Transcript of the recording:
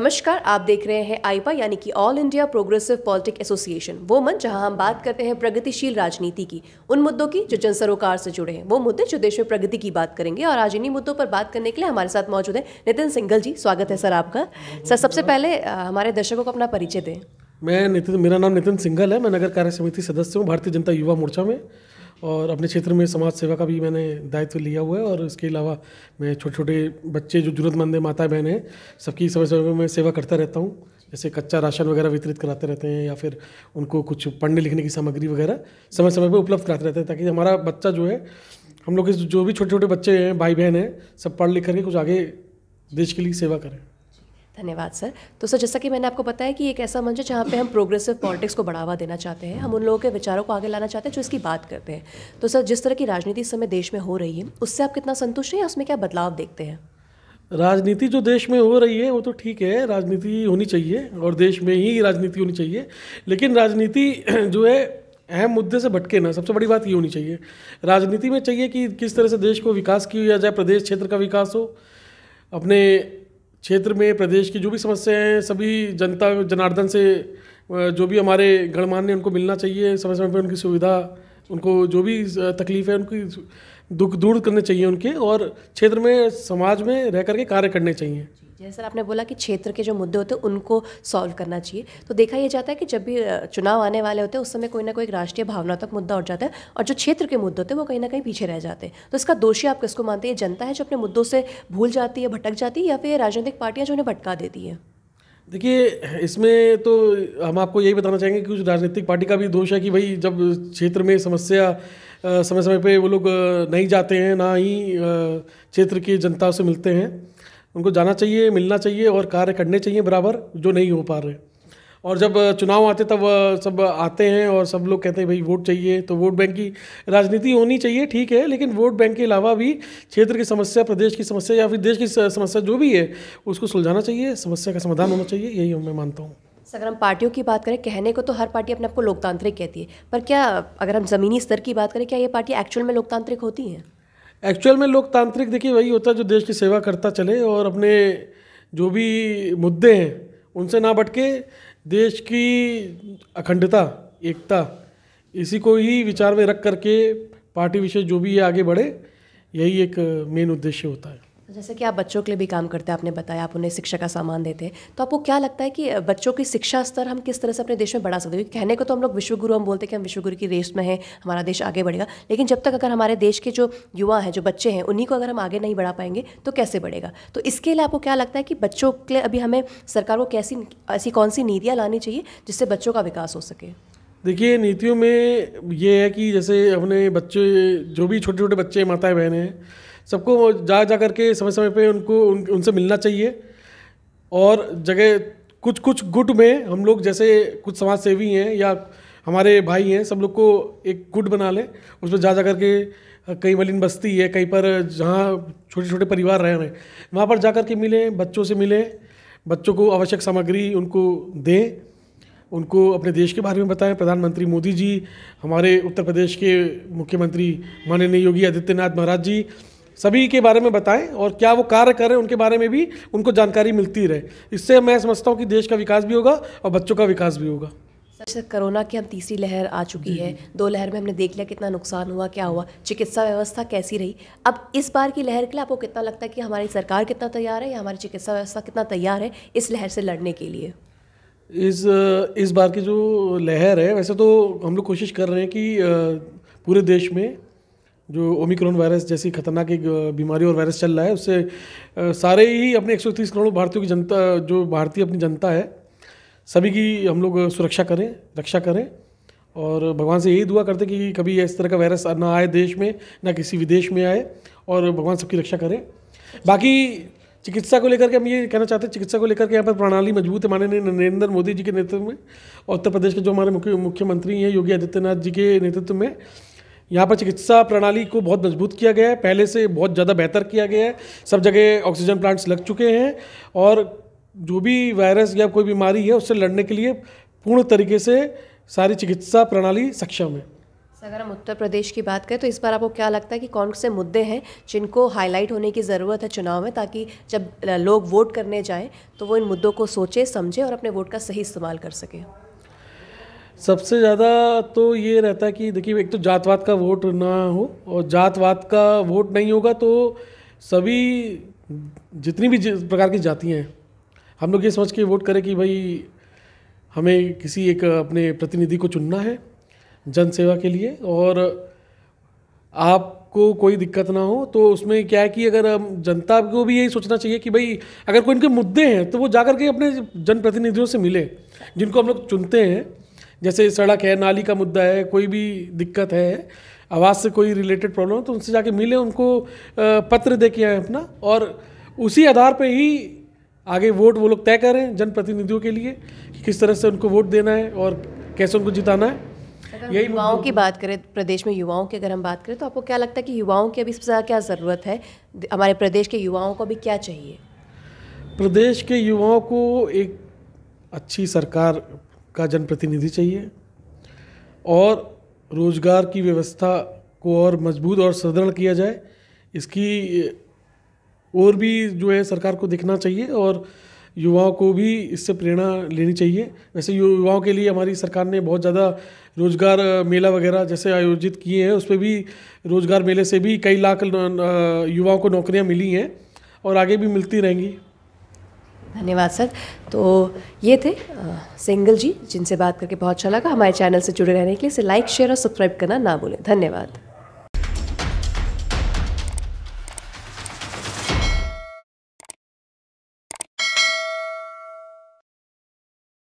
नमस्कार आप देख रहे हैं आईपा यानी कि All India Progressive Politic Association वो मंच जहां हम बात करते हैं प्रगतिशील राजनीति की उन मुद्दों की जो जन सरोकार से जुड़े हैं वो मुद्दे जो देश में प्रगति की बात करेंगे और आज इन्हीं मुद्दों पर बात करने के लिए हमारे साथ मौजूद है नितिन सिंघल जी स्वागत है सर आपका सर सबसे पहले हमारे दर्शकों को अपना परिचय दें मैं नितिन मेरा नाम नितिन सिंघल है मैं नगर कार्य समिति सदस्य हूँ भारतीय जनता युवा मोर्चा में और अपने क्षेत्र में समाज सेवा का भी मैंने दायित्व लिया हुआ है और इसके अलावा मैं छोटे छोटे बच्चे जो ज़रूरतमंद हैं माता बहन हैं सबकी समय समय पर मैं सेवा करता रहता हूँ जैसे कच्चा राशन वगैरह वितरित कराते रहते हैं या फिर उनको कुछ पढ़ने लिखने की सामग्री वगैरह समय समय पर उपलब्ध कराते रहते हैं ताकि हमारा बच्चा जो है हम लोग के जो भी छोटे छोटे बच्चे हैं भाई बहन हैं सब पढ़ लिख करके कुछ आगे देश के लिए सेवा करें धन्यवाद सर तो सर जैसा कि मैंने आपको बताया कि एक ऐसा मंच है जहाँ पे हम प्रोग्रेसिव पॉलिटिक्स को बढ़ावा देना चाहते हैं हम उन लोगों के विचारों को आगे लाना चाहते हैं जो इसकी बात करते हैं तो सर जिस तरह की राजनीति इस समय देश में हो रही है उससे आप कितना संतुष्ट हैं या उसमें क्या बदलाव देखते हैं राजनीति जो देश में हो रही है वो तो ठीक है राजनीति होनी चाहिए और देश में ही राजनीति होनी चाहिए लेकिन राजनीति जो है अहम मुद्दे से भटके ना सबसे बड़ी बात ये होनी चाहिए राजनीति में चाहिए कि किस तरह से देश को विकास किया जाए प्रदेश क्षेत्र का विकास हो अपने क्षेत्र में प्रदेश की जो भी समस्याएं हैं सभी जनता जनार्दन से जो भी हमारे गणमान्य उनको मिलना चाहिए समय समय पर उनकी सुविधा उनको जो भी तकलीफ है उनकी दुख दूर करने चाहिए उनके और क्षेत्र में समाज में रह करके कार्य करने चाहिए जैसे सर आपने बोला कि क्षेत्र के जो मुद्दे होते हैं उनको सॉल्व करना चाहिए तो देखा यह जाता है कि जब भी चुनाव आने वाले होते हैं उस समय कोई ना कोई एक राष्ट्रीय भावनात्मक मुद्दा उठ जाता है और जो क्षेत्र के मुद्दे होते हैं वो कहीं ना कहीं पीछे रह जाते हैं तो इसका दोषी आप किसको मानते हैं जनता है जो अपने मुद्दों से भूल जाती है भटक जाती है या फिर राजनीतिक पार्टियाँ जो उन्हें भटका देती हैं देखिए इसमें तो हम आपको यही बताना चाहेंगे कि उस राजनीतिक पार्टी का भी दोष है कि भाई जब क्षेत्र में समस्या समय समय पे वो लोग नहीं जाते हैं ना ही क्षेत्र की जनता से मिलते हैं उनको जाना चाहिए मिलना चाहिए और कार्य करने चाहिए बराबर जो नहीं हो पा रहे और जब चुनाव आते तब सब आते हैं और सब लोग कहते हैं भाई वोट चाहिए तो वोट बैंक की राजनीति होनी चाहिए ठीक है लेकिन वोट बैंक के अलावा भी क्षेत्र की समस्या प्रदेश की समस्या या फिर देश की समस्या जो भी है उसको सुलझाना चाहिए समस्या का समाधान होना चाहिए यही मैं मानता हूँ अगर हम पार्टियों की बात करें कहने को तो हर पार्टी अपने आप को लोकतांत्रिक कहती है पर क्या अगर हम ज़मीनी स्तर की बात करें क्या ये पार्टी एक्चुअल में लोकतांत्रिक होती हैं एक्चुअल में लोकतांत्रिक देखिए वही होता है जो देश की सेवा करता चले और अपने जो भी मुद्दे हैं उनसे ना बटके देश की अखंडता एकता इसी को ही विचार में रख करके पार्टी विशेष जो भी आगे बढ़े यही एक मेन उद्देश्य होता है तो जैसे कि आप बच्चों के लिए भी काम करते हैं आपने बताया आप उन्हें शिक्षा का सामान देते हैं तो आपको क्या लगता है कि बच्चों की शिक्षा स्तर हम किस तरह से अपने देश में बढ़ा सकते हैं कहने को तो हम लोग विश्वगुरु हम बोलते हैं कि हम विश्वगुरु की रेस में हैं हमारा देश आगे बढ़ेगा लेकिन जब तक अगर हमारे देश के जो युवा हैं जो बच्चे हैं उन्हीं को अगर हम आगे नहीं बढ़ा पाएंगे तो कैसे बढ़ेगा तो इसके लिए आपको क्या लगता है कि बच्चों के लिए अभी हमें सरकार को कैसी ऐसी कौन सी नीतियाँ लानी चाहिए जिससे बच्चों का विकास हो सके देखिए नीतियों में ये है कि जैसे अपने बच्चे जो भी छोटे छोटे बच्चे माताएं बहनें हैं सबको जा जा करके समय समय पे उनको उन, उनसे मिलना चाहिए और जगह कुछ कुछ गुट में हम लोग जैसे कुछ समाज सेवी हैं या हमारे भाई हैं सब लोग को एक गुट बना लें उसमें जा जा करके कई मलिन बस्ती है कहीं पर जहाँ छोटे छोटे परिवार रह रहे हैं वहाँ पर जा कर के मिलें बच्चों से मिलें बच्चों को आवश्यक सामग्री उनको दें उनको अपने देश के बारे में बताएं प्रधानमंत्री मोदी जी हमारे उत्तर प्रदेश के मुख्यमंत्री माननीय योगी आदित्यनाथ महाराज जी सभी के बारे में बताएं और क्या वो कार्य कर रहे हैं उनके बारे में भी उनको जानकारी मिलती रहे इससे मैं समझता हूँ कि देश का विकास भी होगा और बच्चों का विकास भी होगा सर कोरोना की हम तीसरी लहर आ चुकी है दो लहर में हमने देख लिया कितना नुकसान हुआ क्या हुआ चिकित्सा व्यवस्था कैसी रही अब इस बार की लहर के लिए आपको कितना लगता है कि हमारी सरकार कितना तैयार है या हमारी चिकित्सा व्यवस्था कितना तैयार है इस लहर से लड़ने के लिए इस इस बार की जो लहर है वैसे तो हम लोग कोशिश कर रहे हैं कि पूरे देश में जो ओमिक्रॉन वायरस जैसी खतरनाक एक बीमारी और वायरस चल रहा है उससे सारे ही अपने 130 करोड़ भारतीयों की जनता जो भारतीय अपनी जनता है सभी की हम लोग सुरक्षा करें रक्षा करें और भगवान से यही दुआ करते हैं कि कभी इस तरह का वायरस ना आए देश में ना किसी विदेश में आए और भगवान सबकी रक्षा करें बाकी चिकित्सा को लेकर के हम ये कहना चाहते हैं चिकित्सा को लेकर के यहाँ पर प्रणाली मजबूत है माननीय नरेंद्र मोदी जी के नेतृत्व में उत्तर प्रदेश के जो हमारे मुख्य मुख्यमंत्री हैं योगी आदित्यनाथ जी के नेतृत्व में यहाँ पर चिकित्सा प्रणाली को बहुत मजबूत किया गया है पहले से बहुत ज़्यादा बेहतर किया गया है सब जगह ऑक्सीजन प्लांट्स लग चुके हैं और जो भी वायरस या कोई बीमारी है उससे लड़ने के लिए पूर्ण तरीके से सारी चिकित्सा प्रणाली सक्षम है अगर हम उत्तर प्रदेश की बात करें तो इस बार आपको क्या लगता है कि कौन से मुद्दे हैं जिनको हाईलाइट होने की ज़रूरत है चुनाव में ताकि जब लोग वोट करने जाएं तो वो इन मुद्दों को सोचें समझें और अपने वोट का सही इस्तेमाल कर सकें सबसे ज़्यादा तो ये रहता है कि देखिए एक तो जातवाद का वोट ना हो और जातवाद का वोट नहीं होगा तो सभी जितनी भी प्रकार की जातियाँ हैं हम लोग ये समझ के वोट करें कि भाई हमें किसी एक अपने प्रतिनिधि को चुनना है जन सेवा के लिए और आपको कोई दिक्कत ना हो तो उसमें क्या है कि अगर जनता को भी यही सोचना चाहिए कि भाई अगर कोई इनके मुद्दे हैं तो वो जा के अपने जनप्रतिनिधियों से मिले जिनको हम लोग चुनते हैं जैसे सड़क है नाली का मुद्दा है कोई भी दिक्कत है आवाज़ से कोई रिलेटेड प्रॉब्लम तो उनसे जाके मिले उनको पत्र दे के आए अपना और उसी आधार पर ही आगे वोट वो लोग तय करें जनप्रतिनिधियों के लिए कि किस तरह से उनको वोट देना है और कैसे उनको जिताना है यही युवाओं की बात करें प्रदेश में युवाओं की अगर हम बात करें तो आपको क्या लगता है कि युवाओं की अभी सबसे ज़्यादा क्या ज़रूरत है हमारे प्रदेश के युवाओं को अभी क्या चाहिए प्रदेश के युवाओं को एक अच्छी सरकार का जनप्रतिनिधि चाहिए और रोज़गार की व्यवस्था को और मजबूत और सुदृढ़ किया जाए इसकी और भी जो है सरकार को दिखना चाहिए और युवाओं को भी इससे प्रेरणा लेनी चाहिए वैसे युवाओं के लिए हमारी सरकार ने बहुत ज़्यादा रोज़गार मेला वगैरह जैसे आयोजित किए हैं उस पर भी रोज़गार मेले से भी कई लाख युवाओं को नौकरियाँ मिली हैं और आगे भी मिलती रहेंगी धन्यवाद सर तो ये थे सिंगल जी जिनसे बात करके बहुत अच्छा लगा हमारे चैनल से जुड़े रहने के लिए इसे लाइक शेयर और सब्सक्राइब करना ना भूलें धन्यवाद